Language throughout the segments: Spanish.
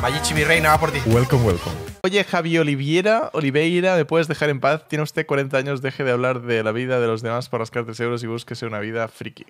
Mayichi mi reina, va por ti. Welcome, welcome. Oye, Javi Oliviera, Oliveira, ¿me puedes dejar en paz? Tiene usted 40 años, deje de hablar de la vida de los demás por rascar 3 euros y búsquese una vida friki.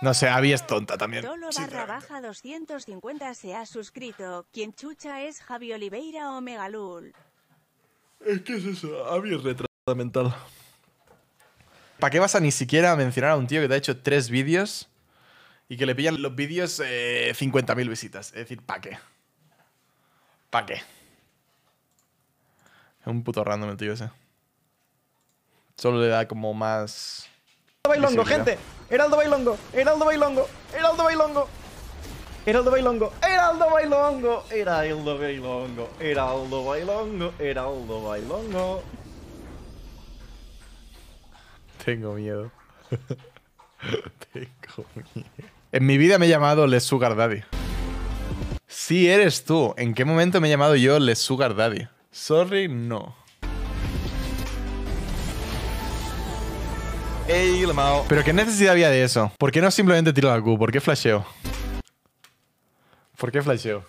No sé, Abby es tonta también. Solo barra 250 se ha suscrito. Quien chucha es Javi Oliveira o Megalul. Es que es eso, Abby es mental. ¿Para qué vas a ni siquiera mencionar a un tío que te ha hecho tres vídeos y que le pillan los vídeos 50.000 eh, visitas? Es decir, ¿para qué? ¿Para qué? Es un puto random el tío ese. Solo le da como más... Bailando, gente! Heraldo Bailongo, Heraldo Bailongo, Heraldo Bailongo. Heraldo Bailongo, Heraldo Bailongo, Heraldo Bailongo, Heraldo Bailongo, Heraldo Bailongo. Tengo miedo. Tengo miedo. En mi vida me he llamado Les Sugar Daddy. Si eres tú, ¿en qué momento me he llamado yo Les Sugar Daddy? Sorry, no. Ey, Pero qué necesidad había de eso. ¿Por qué no simplemente tiro la Q? ¿Por qué flasheo? ¿Por qué flasheo?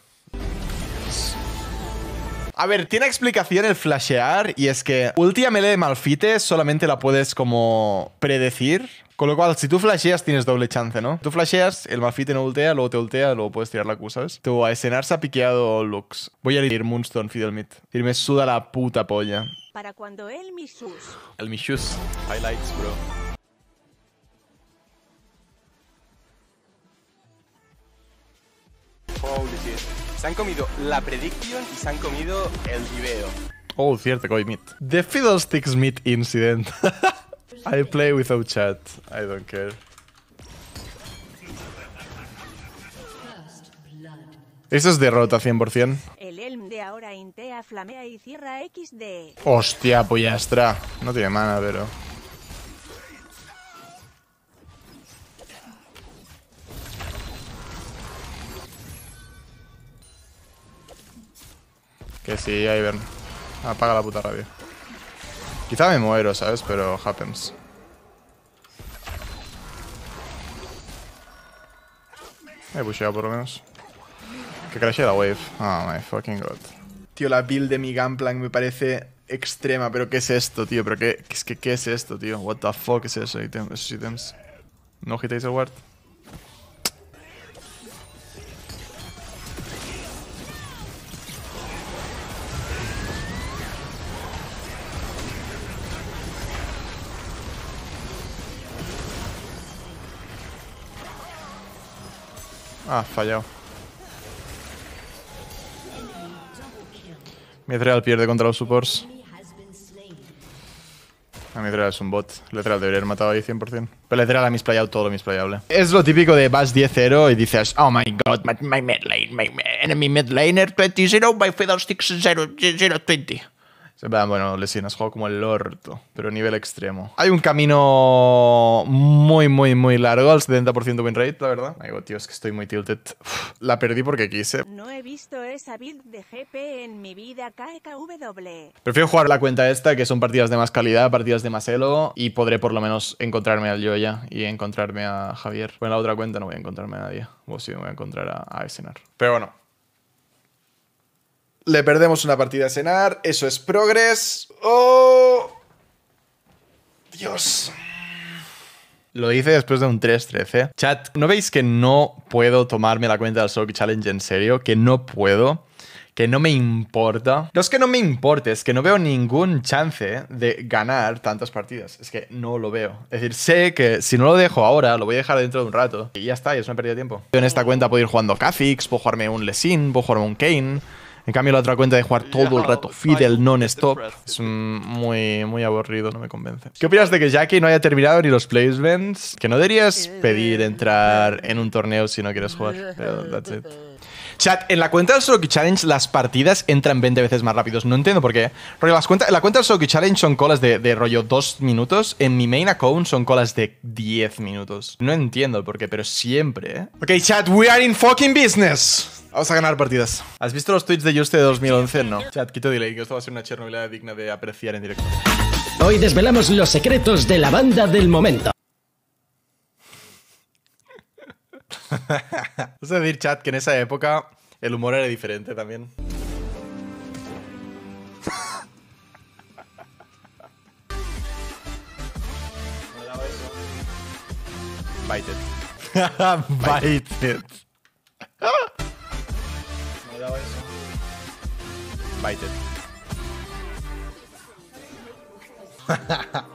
A ver, tiene explicación el flashear y es que ulti a melee de Malfite solamente la puedes como predecir. Con lo cual, si tú flasheas, tienes doble chance, ¿no? Tú flasheas, el Malfite no ultea, luego te ultea, luego puedes tirar la Q, ¿sabes? Tu escenar se ha piqueado Lux. Voy a ir Moonstone, Fidel Meat. suda la puta polla. Para cuando él, Mishus. El Mishus. Highlights, bro. Se han comido la Prediction y se han comido el viveo. Oh, cierto, voy Meat. The Fiddlesticks Meat Incident. I play without chat. I don't care. Esto es derrota 100%. El Elm de ahora intea, flamea y cierra XD. Hostia, pollastra. No tiene mana, pero... sí ahí Ivern. Apaga la puta rabia. Quizá me muero, ¿sabes? Pero happens. He pusheado por lo menos. Que crashe la wave. Oh my fucking god. Tío, la build de mi Gunplank me parece extrema. Pero ¿qué es esto, tío? ¿Pero qué, qué, qué es esto, tío? What the fuck es eso? esos ítems. ¿No hitáis el ward? Ah, fallado. Midreal pierde contra los supports. A ah, es un bot. Letral debería haber matado ahí 100%. Pero Letral ha misplayado todo lo misplayable. Es lo típico de vas 10-0 y dices, Oh my god, my, my my enemy mid laner 20-0, my fiddlesticks 0-20 bueno, lesiones, juego como el orto, pero a nivel extremo. Hay un camino muy, muy, muy largo, al 70% win rate, la verdad. Digo, tío, es que estoy muy tilted. la perdí porque quise. No he visto esa build de GP en mi vida, KKW. E Prefiero jugar la cuenta esta, que son partidas de más calidad, partidas de más elo, y podré por lo menos encontrarme al Joya y encontrarme a Javier. Con la otra cuenta no voy a encontrarme a nadie. O si me voy a encontrar a, a Escenar. Pero bueno, le perdemos una partida a cenar. Eso es progress. ¡Oh! Dios. Lo hice después de un 3-13. Chat, ¿no veis que no puedo tomarme la cuenta del Solo Challenge en serio? Que no puedo. Que no me importa. No es que no me importe, es que no veo ningún chance de ganar tantas partidas. Es que no lo veo. Es decir, sé que si no lo dejo ahora, lo voy a dejar dentro de un rato. Y ya está, ya es una pérdida de tiempo. en esta cuenta puedo ir jugando Kha'Zix, puedo jugarme un Lesin, puedo jugarme un Kane. En cambio, la otra cuenta de jugar todo el rato Fidel non-stop es muy, muy aburrido, no me convence. ¿Qué opinas de que Jackie no haya terminado ni los placements? Que no deberías pedir entrar en un torneo si no quieres jugar. Pero Chat, en la cuenta del Soroki Challenge las partidas entran 20 veces más rápidos. No entiendo por qué. Rollo, las la cuenta del Soroki Challenge son colas de, rollo 2 minutos. En mi main account son colas de 10 minutos. No entiendo por qué, pero siempre. ¿eh? Ok, chat, we are in fucking business. Vamos a ganar partidas. ¿Has visto los tweets de Juste de 2011? No. Chat, quito delay, que esto va a ser una chernobilidad digna de apreciar en directo. Hoy desvelamos los secretos de la banda del momento. Vamos a decir, chat, que en esa época el humor era diferente también. Bite it. Bite it. Bite it.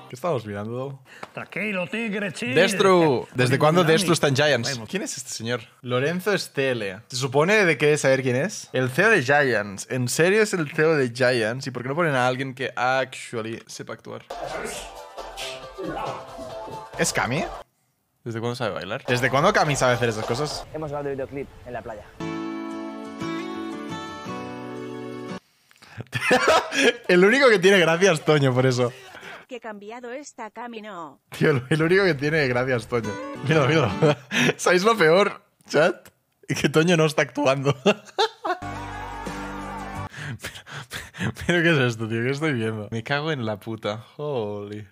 ¿Qué estamos mirando? Tranquilo, tigre, Destru. ¿Desde cuándo Destro está en Giants? ¿Quién es este señor? Lorenzo Estele. Se supone de que saber quién es. El CEO de Giants. ¿En serio es el CEO de Giants? ¿Y por qué no ponen a alguien que actually sepa actuar? ¿Es Cami? ¿Desde cuándo sabe bailar? ¿Desde cuándo Cami sabe hacer esas cosas? Hemos grabado de videoclip en la playa. el único que tiene gracias Toño por eso he cambiado esta camino. Tío, el único que tiene, gracias, Toño. mira mira ¿Sabéis lo peor, chat? Que Toño no está actuando. pero, ¿qué es esto, tío? ¿Qué estoy viendo? Me cago en la puta. Holy.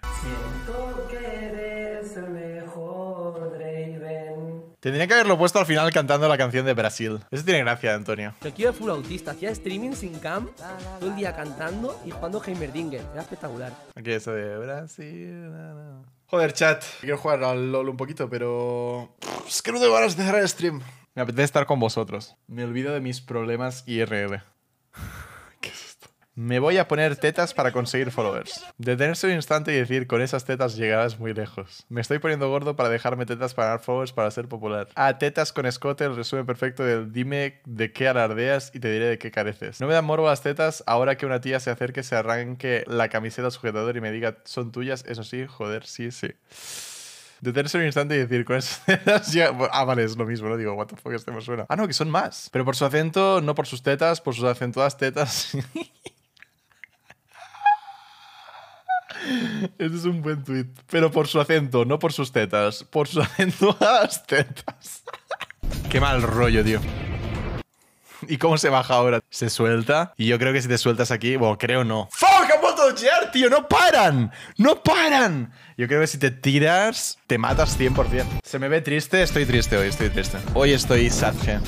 Tendría que haberlo puesto al final cantando la canción de Brasil. Eso tiene gracia, Antonio. de full autista, hacía streaming sin cam, todo el día cantando y jugando Heimerdinger. Era espectacular. Aquí eso de Brasil. Joder, chat. Quiero jugar al LOL un poquito, pero. Es que no te ganas a dejar el stream. Me apetece estar con vosotros. Me olvido de mis problemas IRL. Me voy a poner tetas para conseguir followers. Detenerse un instante y decir, con esas tetas llegarás muy lejos. Me estoy poniendo gordo para dejarme tetas para ganar followers para ser popular. Ah, tetas con Scott el resumen perfecto del dime de qué alardeas y te diré de qué careces. No me dan morbo las tetas ahora que una tía se acerque, se arranque la camiseta sujetador y me diga, son tuyas, eso sí, joder, sí, sí detenerse un instante y decir con esas tetas ya... Ah, vale, es lo mismo, ¿no? Digo, what the fuck, este me suena. Ah, no, que son más. Pero por su acento, no por sus tetas, por sus acentuadas tetas. Ese es un buen tweet. Pero por su acento, no por sus tetas. Por su acento a las tetas. Qué mal rollo, tío. ¿Y cómo se baja ahora? Se suelta. Y yo creo que si te sueltas aquí, bueno, creo no. ¡Fuck! ¡Han vuelto a tío! ¡No paran! ¡No paran! Yo creo que si te tiras, te matas 100%. Se me ve triste, estoy triste hoy, estoy triste. Hoy estoy sadge.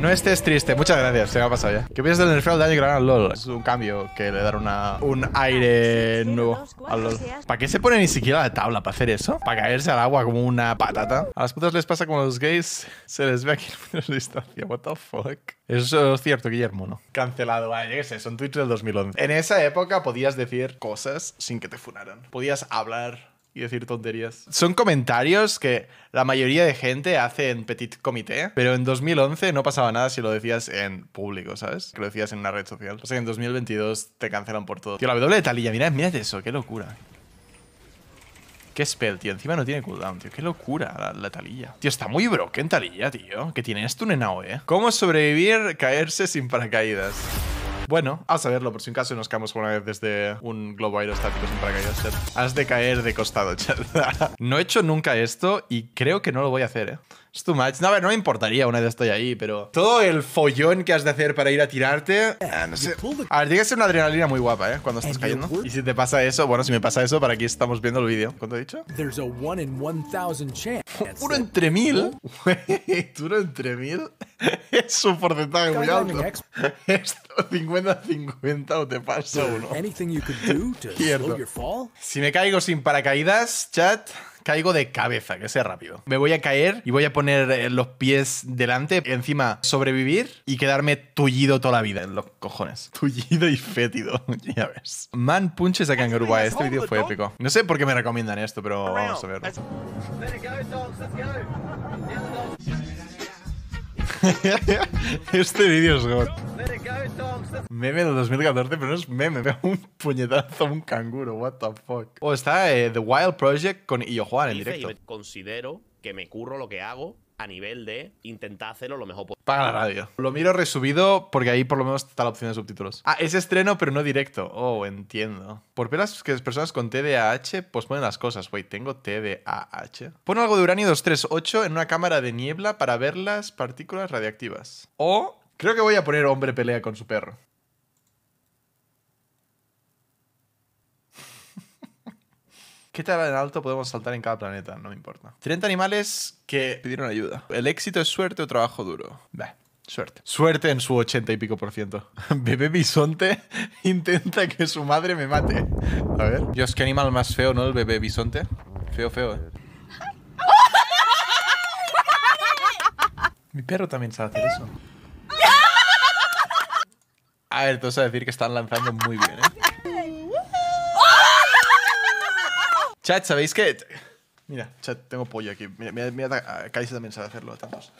No estés triste, muchas gracias, se me ha pasado ya. ¿Qué piensas del nerf al daño que le LoL? Es un cambio que le da un aire nuevo al LoL. ¿Para qué se pone ni siquiera la tabla para hacer eso? ¿Para caerse al agua como una patata? A las putas les pasa como a los gays, se les ve aquí en la distancia. What the fuck? Eso es cierto, Guillermo, ¿no? Cancelado, ah, qué sé, son tweets del 2011. En esa época podías decir cosas sin que te funaran. Podías hablar y decir tonterías. Son comentarios que la mayoría de gente hace en petit comité, pero en 2011 no pasaba nada si lo decías en público, ¿sabes? Que lo decías en una red social. O sea que en 2022 te cancelan por todo. Tío, la doble de Talilla, mirad, eso, qué locura. Qué spell, tío. Encima no tiene cooldown, tío. Qué locura la, la talilla. Tío, está muy broken talilla, tío. Que tiene esto un enao, ¿eh? ¿Cómo sobrevivir caerse sin paracaídas? Bueno, a saberlo, por si en caso nos caemos una vez desde un globo aerostático sin paracaídas, Has de caer de costado, chat. no he hecho nunca esto y creo que no lo voy a hacer, ¿eh? Es too No, a ver, no me importaría una vez estoy ahí, pero... Todo el follón que has de hacer para ir a tirarte... Eh, no sé. A ver, tiene que ser una adrenalina muy guapa, ¿eh? Cuando estás cayendo. Y si te pasa eso... Bueno, si me pasa eso, para aquí estamos viendo el vídeo. ¿Cuánto he dicho? Uno entre mil. Oh. Uno entre mil. es un porcentaje muy alto. Esto 50-50 o te pasa uno. Si me caigo sin paracaídas, chat caigo de cabeza, que sea rápido. Me voy a caer y voy a poner eh, los pies delante, encima sobrevivir y quedarme tullido toda la vida en los cojones. Tullido y fétido, ya ves. Man punches a Kangaroo Este vídeo fue épico. No sé por qué me recomiendan esto, pero vamos a verlo. este vídeo es god. Meme de 2014, pero no es meme, veo un puñetazo a un canguro, what the fuck. O está eh, The Wild Project con Illo Juan en directo. Yo considero que me curro lo que hago a nivel de intentar hacerlo lo mejor posible. Paga la radio. Lo miro resubido porque ahí por lo menos está la opción de subtítulos. Ah, es estreno pero no directo. Oh, entiendo. Por veras que las personas con TDAH posponen las cosas. Wey, tengo TDAH. Pon algo de uranio 238 en una cámara de niebla para ver las partículas radiactivas. O Creo que voy a poner hombre pelea con su perro. ¿Qué tal en alto podemos saltar en cada planeta? No me importa. 30 animales que pidieron ayuda. ¿El éxito es suerte o trabajo duro? Bah, suerte. Suerte en su 80 y pico por ciento. Bebé bisonte intenta que su madre me mate. A ver. Dios, qué animal más feo, ¿no? El bebé bisonte. Feo, feo, eh. Mi perro también sabe hacer eso. A ver, te vas a decir que están lanzando muy bien, ¿eh? chat, ¿sabéis qué? Mira, chat, tengo pollo aquí. Mira, mira, Kaisa también sabe hacerlo, atentos.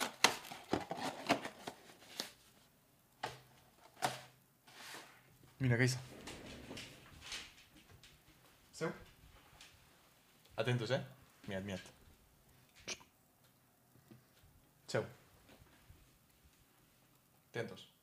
Mira, Kaisa. ¿Seu? Atentos, eh? Mirad, mirad. Seu. Atentos.